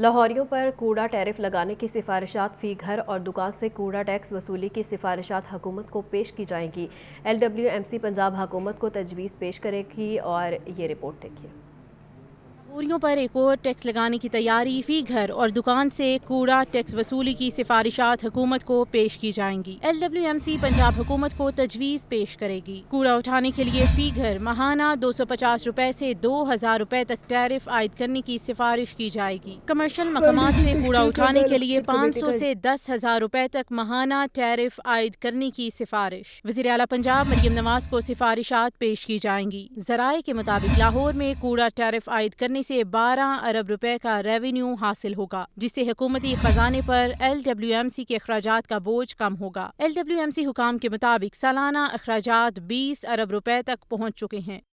लाहौरियों पर कूड़ा टैरिफ लगाने की सिफारिशात फी घर और दुकान से कूड़ा टैक्स वसूली की सिफारिशात हुकूमत को पेश की जाएंगी एलडब्ल्यूएमसी पंजाब हकूमत को तजवीज़ पेश करेगी और ये रिपोर्ट देखिए पूरियों पर एक और टैक्स लगाने की तैयारी फी घर और दुकान से कूड़ा टैक्स वसूली की सिफारिशात हुकूमत को पेश की जाएंगी L W M C Punjab हुकूमत को तजवीज़ पेश करेगी कूड़ा उठाने के लिए फी घर महाना दो सौ पचास रूपए ऐसी दो हजार रूपए तक टैरिफ आयद करने की सिफारिश की जाएगी कमर्शल मकाम ऐसी कूड़ा उठाने के लिए पाँच सौ ऐसी दस हजार रूपए तक माहाना टैरिफ आयद करने की सिफारिश वजी अला पंजाब मरियम नवाज को सिफारिशात पेश की जाएंगी जराये के मुताबिक लाहौर में कूड़ा टैरिफ आयद करने से 12 अरब रुपए का रेवेन्यू हासिल होगा जिससे हुकूमती खजाने पर एल डब्ल्यू एम सी के अखराज का बोझ कम होगा एल डब्ल्यू एम सी हुकाम के मुताबिक सालाना अखराज बीस अरब रुपए तक पहुँच चुके हैं